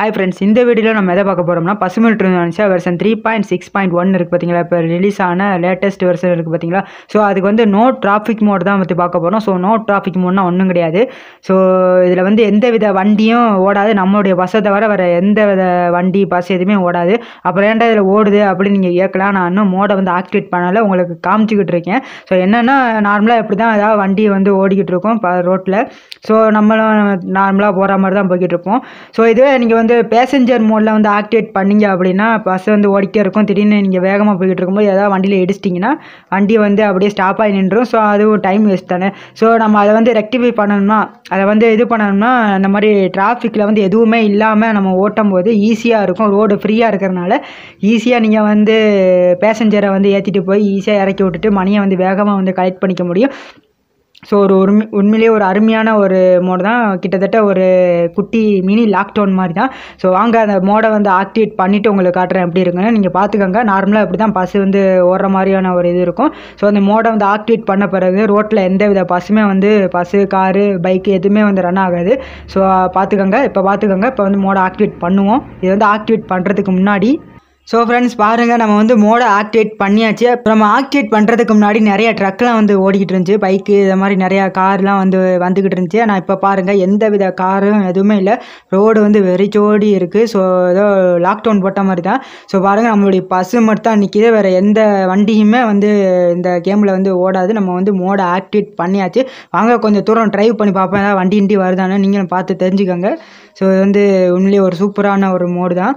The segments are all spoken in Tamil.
ஹாய் ஃப்ரெண்ட்ஸ் இந்த வீடியோவில் நம்ம எதை பார்க்க போகிறோம்னா பசுமை நிறுவனச்சா version three point six point one இருக்குது பார்த்தீங்களா இப்போ ரிலீஸ் ஆன லேட்டஸ்ட் வெர்சன் இருக்குது பார்த்தீங்களா ஸோ அதுக்கு வந்து நோ டிராஃபிக் மோட் தான் வந்து பார்க்க போகிறோம் ஸோ நோ டிராஃபிக் மோட்னா ஒன்றும் கிடையாது ஸோ இதில் வந்து எந்த வித வண்டியும் ஓடாது நம்மளுடைய வசத்தை வர வேறு எந்த வித வண்டி பஸ் எதுவுமே ஓடாது அப்புறம் ஏன்டா இதில் ஓடுது அப்படின்னு நீங்கள் கேட்கலாம் நான் இன்னும் மோடை வந்து ஆக்டிவேட் பண்ணலை உங்களுக்கு காமிச்சிக்கிட்டு இருக்கேன் ஸோ என்னென்னா நார்மலாக இப்படி தான் ஏதாவது வண்டி வந்து ஓடிக்கிட்டு இருக்கோம் ரோட்டில் ஸோ நம்மளும் நார்மலாக போகிற மாதிரி தான் போய்கிட்டு இருப்போம் ஸோ இதுவே நீங்கள் வந்து வந்து பேசஞ்சர் மோடில் வந்து ஆக்டிவேட் பண்ணிங்க அப்படின்னா பஸ் வந்து ஓடிக்கே இருக்கும் திடீர்னு நீங்கள் வேகமாக போய்கிட்டு இருக்கும்போது ஏதாவது வண்டியில் எடுத்துட்டிங்கன்னா வண்டி வந்து அப்படியே ஸ்டாப் ஆகி நின்றும் ஸோ அதுவும் டைம் வேஸ்ட் தானே ஸோ நம்ம அதை வந்து ரெக்டிஃபை பண்ணணும்னா அதை வந்து இது பண்ணணும்னா அந்த மாதிரி டிராஃபிக்கில் வந்து எதுவுமே இல்லாமல் நம்ம ஓட்டும் போது ஈஸியாக இருக்கும் ரோடு ஃப்ரீயாக இருக்கிறனால ஈஸியாக நீங்கள் வந்து பேசஞ்சரை வந்து ஏற்றிட்டு போய் ஈஸியாக இறக்கி விட்டுட்டு மணியை வந்து வேகமாக வந்து கலெக்ட் பண்ணிக்க முடியும் ஸோ ஒரு உண்மை உண்மையிலேயே ஒரு அருமையான ஒரு மோடு தான் கிட்டத்தட்ட ஒரு குட்டி மினி லாக்டவுன் மாதிரி தான் ஸோ வாங்க அந்த மோடை வந்து ஆக்டிவேட் பண்ணிவிட்டு உங்களுக்கு காட்டுறேன் எப்படி இருக்குன்னு நீங்கள் பார்த்துக்கோங்க நார்மலாக இப்படி தான் பஸ் வந்து ஓடுற மாதிரியான ஒரு இது இருக்கும் ஸோ அந்த மோடை வந்து ஆக்டிவேட் பண்ண பிறகு ரோட்டில் எந்த வித பஸ்ஸுமே வந்து பஸ்ஸு காரு பைக்கு எதுவுமே வந்து ரன் ஆகாது ஸோ பார்த்துக்கோங்க இப்போ பார்த்துக்கோங்க இப்போ வந்து மோடை ஆக்டிவேட் பண்ணுவோம் இது வந்து ஆக்டிவேட் பண்ணுறதுக்கு முன்னாடி ஸோ ஃப்ரெண்ட்ஸ் பாருங்கள் நம்ம வந்து மோடை ஆக்டிவேட் பண்ணியாச்சு இப்போ நம்ம ஆக்டிவேட் பண்ணுறதுக்கு முன்னாடி நிறைய ட்ரக்லாம் வந்து ஓடிக்கிட்டு இருந்துச்சு பைக்கு இது மாதிரி நிறையா கார்லாம் வந்து வந்துக்கிட்டு இருந்துச்சு ஆனால் இப்போ பாருங்கள் எந்த வித காரும் எதுவுமே இல்லை ரோடு வந்து வெறிச்சோடி இருக்குது ஸோ ஏதோ லாக்டவுன் போட்ட மாதிரி தான் ஸோ பாருங்கள் நம்மளுடைய பஸ்ஸு மட்டும் தான் நிற்கிது வேறு எந்த வண்டியுமே வந்து இந்த கேமில் வந்து ஓடாது நம்ம வந்து மோடை ஆக்டிவேட் பண்ணியாச்சு வாங்க கொஞ்சம் தூரம் ட்ரைவ் பண்ணி பார்ப்போம் ஏதாவது வண்டி இண்டி வருதானு நீங்களும் பார்த்து தெரிஞ்சுக்கோங்க ஸோ இது வந்து உண்மையிலேயே ஒரு சூப்பரான ஒரு மோடு தான்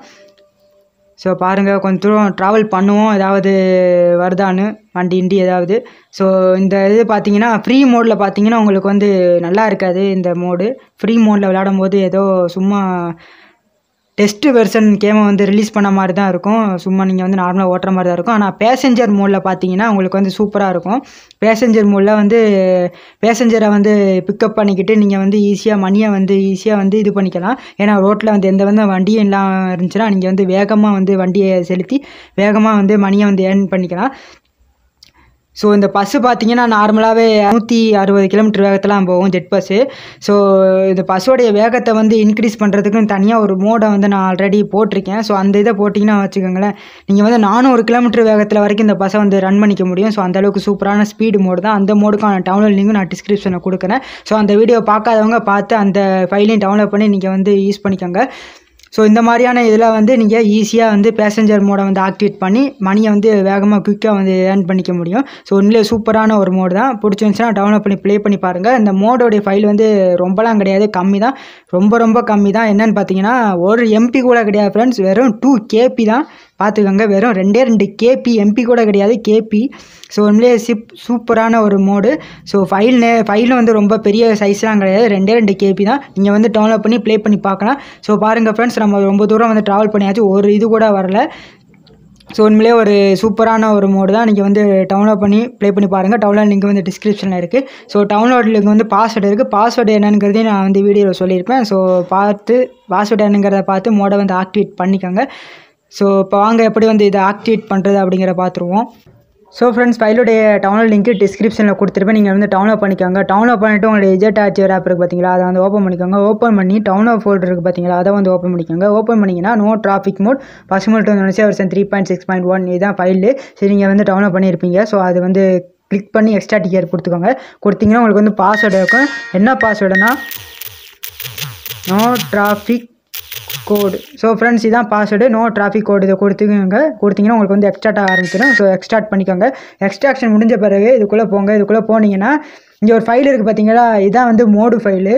ஸோ பாருங்கள் கொஞ்சம் தூரம் ட்ராவல் பண்ணுவோம் ஏதாவது வருதான்னு வண்டி இண்டி ஏதாவது ஸோ இந்த இது பார்த்தீங்கன்னா ஃப்ரீ மோடில் பார்த்தீங்கன்னா உங்களுக்கு வந்து நல்லா இருக்காது இந்த மோடு ஃப்ரீ மோடில் விளாடும் போது ஏதோ சும்மா டெஸ்ட் வெர்ஷன் கேமை வந்து ரிலீஸ் பண்ண மாதிரி தான் இருக்கும் சும்மா நீங்கள் வந்து நார்மலாக ஓட்டுற மாதிரி தான் இருக்கும் ஆனால் பேசஞ்சர் மோடில் பார்த்தீங்கன்னா உங்களுக்கு வந்து சூப்பராக இருக்கும் பேசஞ்சர் மோடில் வந்து பேசஞ்சரை வந்து பிக்கப் பண்ணிக்கிட்டு நீங்கள் வந்து ஈஸியாக மணியை வந்து ஈஸியாக வந்து இது பண்ணிக்கலாம் ஏன்னா ரோட்டில் வந்து எந்த வந்து வண்டியும் இல்லாமல் இருந்துச்சுன்னா நீங்கள் வந்து வேகமாக வந்து வண்டியை செலுத்தி வேகமாக வந்து மணியை வந்து ஏர்ன் பண்ணிக்கலாம் ஸோ இந்த பஸ்ஸு பார்த்தீங்கன்னா நார்மலாகவே நூற்றி அறுபது கிலோமீட்டர் வேகத்தெலாம் போகும் ஜெட் பஸ்ஸு ஸோ இந்த பஸ்ஸோடைய வேகத்தை வந்து இன்க்ரீஸ் பண்ணுறதுக்குன்னு தனியாக ஒரு மோடை வந்து நான் ஆல்ரெடி போட்டிருக்கேன் ஸோ அந்த இதை போட்டிங்கன்னா வச்சுக்கோங்களேன் நீங்கள் வந்து நானூறு கிலோமீட்டர் வேகத்தில் வரைக்கும் இந்த பஸ்ஸை வந்து ரன் பண்ணிக்க முடியும் ஸோ அந்தளவுக்கு சூப்பரான ஸ்பீடு மோடு தான் அந்த மோடுக்கான டவுன்லோட் லிங்கும் நான் டிஸ்கிரிப்ஷனில் கொடுக்குறேன் ஸோ அந்த வீடியோ பார்க்காதவங்க பார்த்து அந்த ஃபைலையும் டவுன்லோட் பண்ணி நீங்கள் வந்து யூஸ் பண்ணிக்கோங்க ஸோ இந்த மாதிரியான இதில் வந்து நீங்கள் ஈஸியாக வந்து பேசஞ்சர் மோடை வந்து ஆக்டிவேட் பண்ணி மணியை வந்து வேகமாக குயிக்காக வந்து ஏர்ன் பண்ணிக்க முடியும் ஸோ உண்மையிலே சூப்பரான ஒரு மோடு தான் பிடிச்சிருந்துச்சுன்னா டவுன்லோட் பண்ணி ப்ளே பண்ணி பாருங்கள் இந்த மோடோடைய ஃபைல் வந்து ரொம்பலாம் கிடையாது கம்மி தான் ரொம்ப ரொம்ப கம்மி தான் என்னென்னு பார்த்தீங்கன்னா ஒரு எம்பி கூட கிடையாது ஃப்ரெண்ட்ஸ் வெறும் டூ கேபி தான் பார்த்துக்கோங்க வெறும் ரெண்டே ரெண்டு கேபி எம்பி கூட கிடையாது கேபி ஸோ உண்மையிலே சிப் சூப்பரான ஒரு மோடு ஸோ ஃபைல் ஃபைலும் வந்து ரொம்ப பெரிய சைஸ்லாம் கிடையாது ரெண்டே ரெண்டு கேபி தான் நீங்கள் வந்து டவுன்லோட் பண்ணி ப்ளே பண்ணி பார்க்கலாம் ஸோ பாருங்கள் ஃப்ரெண்ட்ஸ் நம்ம ரொம்ப தூரம் வந்து ட்ராவல் பண்ணியாச்சு ஒரு இது கூட வரல ஸோ உண்மையிலே ஒரு சூப்பரான ஒரு மோடு தான் நீங்கள் வந்து டவுன்லோட் பண்ணி ப்ளே பண்ணி பாருங்கள் டவுன்லோட் லிங்க் வந்து டிஸ்கிரிப்ஷனில் இருக்குது ஸோ டவுன்லோட் லிங்க் வந்து பாஸ்வேர்டு இருக்குது பாஸ்வேர்டு என்னங்கிறதையும் நான் வந்து வீடியோவில் சொல்லியிருப்பேன் ஸோ பார்த்து பாஸ்வேர்டு என்னங்கிறத பார்த்து மோடை வந்து ஆக்டிவேட் பண்ணிக்கோங்க ஸோ இப்போ வாங்க எப்படி வந்து இதை ஆக்டிவேட் பண்ணுறது அப்படிங்கிற பார்த்துருவோம் ஸோ ஃப்ரெண்ட்ஸ் ஃபைலுடைய டவுன்லோட் லிங்க் டிஸ்கிரிப்ஷனில் கொடுத்துருப்பேன் நீங்கள் வந்து டவுன்லோட் பண்ணிக்கோங்க டவுன்லோட் பண்ணிவிட்டு உங்களுடைய எஜெட் ஒரு ஆப் இருக்குது பார்த்தீங்களா அதை வந்து ஓப்பன் பண்ணிக்கோங்க ஓப்பன் பண்ணி டவுன்லோட் ஃபோல்டர் இருக்குது பார்த்தீங்களா அதை வந்து ஓப்பன் பண்ணிக்கோங்க ஓப்பன் பண்ணிங்கன்னா நோ டிராஃபிக் மோட் வந்து நினச்சி வருஷம் three point six point one இதுதான் ஃபைலு சரி நீங்கள் வந்து டவுன்லோட் பண்ணியிருப்பீங்க ஸோ அது வந்து கிளிக் பண்ணி எக்ஸ்ட்ரா டிக்கெட் கொடுத்துக்கோங்க கொடுத்தீங்கன்னா உங்களுக்கு வந்து பாஸ்வேர்டு இருக்கும் என்ன பாஸ்வேர்டுனா no traffic code so friends இதான் பாஸ்வேர்டு நோ டிராஃபிக் கோடு இதை கொடுத்துங்க கொடுத்தீங்கன்னா உங்களுக்கு வந்து எக்ஸ்ட்ராட்டாக ஆரம்பிச்சிடும் ஸோ எக்ஸ்ட்ராக்ட் பண்ணிக்கோங்க எக்ஸ்ட்ராக்ஷன் முடிஞ்ச பிறகு இதுக்குள்ளே போங்க இதுக்குள்ளே போனீங்கன்னா இங்கே ஒரு ஃபைல் இருக்குது பார்த்தீங்களா இதான் வந்து மோடு ஃபைலு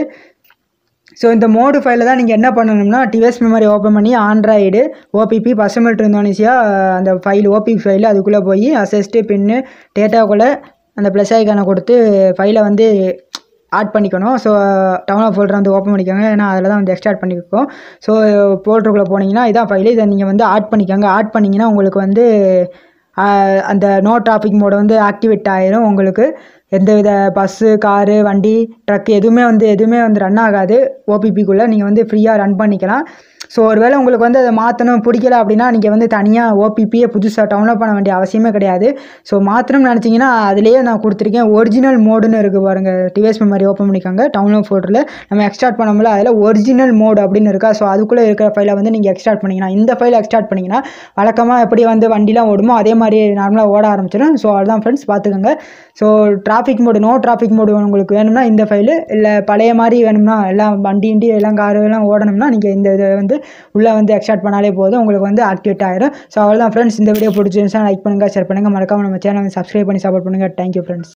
ஸோ இந்த மோடு ஃபைலில் தான் நீங்கள் என்ன பண்ணணும்னா டிவிஎஸ் மெமரி ஓப்பன் பண்ணி ஆண்ட்ராய்டு ஓபிபி பசுமல் இருந்தோனிசியா அந்த ஃபைல் ஓபிபி ஃபைல் அதுக்குள்ளே போய் அசஸ்ட்டு பின்னு டேட்டாக்குள்ளே அந்த ப்ளஸ் ஐக்கான கொடுத்து ஃபைலை வந்து ஆட் பண்ணிக்கணும் ஸோ டவுன் ஆஃப் ஃபோல்டர் வந்து ஓப்பன் பண்ணிக்கோங்க ஏன்னா அதில் தான் வந்து எக்ஸ்ட்ரா ஆட் பண்ணிக்கோம் ஸோ போல்டருக்குள்ளே போனீங்கன்னா இதான் ஃபைல் இதை நீங்கள் வந்து ஆட் பண்ணிக்கோங்க ஆட் பண்ணிங்கன்னா உங்களுக்கு வந்து அந்த நோ டிராஃபிக் மோடை வந்து ஆக்டிவேட் ஆகிரும் உங்களுக்கு எந்தவித பஸ்ஸு காரு வண்டி ட்ரக்கு எதுவுமே வந்து எதுவுமே வந்து ரன் ஆகாது ஓபிபிக்குள்ளே நீங்கள் வந்து ஃப்ரீயாக ரன் பண்ணிக்கலாம் ஸோ ஒருவேளை உங்களுக்கு வந்து அதை மாற்றணும் பிடிக்கல அப்படின்னா நீங்கள் வந்து தனியாக ஓபிபியை புதுசாக டவுன்லோட் பண்ண வேண்டிய அவசியமே கிடையாது ஸோ மாற்றணும்னு நினச்சிங்கன்னா அதுலேயே நான் கொடுத்துருக்கேன் ஒரிஜினல் மோடுன்னு இருக்குது பாருங்கள் டிவைஸ் மெமரி ஓப்பன் பண்ணிக்காங்க டவுன்லோட் ஃபோட்டோவில் நம்ம எக்ஸ்ட்ராட் பண்ணோம்ல அதில் ஒரிஜினல் மோடு அப்படின்னு இருக்கா ஸோ அதுக்குள்ளே இருக்கிற ஃபைலை வந்து நீங்கள் எக்ஸ்ட்ராட் பண்ணிக்கலாம் இந்த ஃபைலை எக்ஸ்ட்ராட் பண்ணிங்கன்னா வழக்கமாக எப்படி வந்து வண்டிலாம் ஓடுமோ அதே மாதிரி நார்மலாக ஓட ஆரம்பிச்சிடும் ஸோ அதுதான் ஃப்ரெண்ட்ஸ் பார்த்துக்கோங்க so drop traffic mode no traffic mode உங்களுக்கு வேணும்னா இந்த ஃபைலு இல்லை பழைய மாதிரி வேணும்னா எல்லாம் வண்டி இண்டி எல்லாம் காரு எல்லாம் ஓடணும்னா நீங்கள் இந்த இதை வந்து உள்ளே வந்து எக்ஸ்டார்ட் பண்ணாலே போதும் உங்களுக்கு வந்து ஆக்டிவேட் ஆகிடும் ஸோ அவ்வளோதான் ஃப்ரெண்ட்ஸ் இந்த வீடியோ பிடிச்சிருந்துச்சா லைக் பண்ணுங்கள் ஷேர் பண்ணுங்கள் மறக்காமல் நம்ம சேனல் சப்ஸ்கிரைப் பண்ணி சப்போர்ட் பண்ணுங்கள் தேங்க்யூ ஃப்ரெண்ட்ஸ்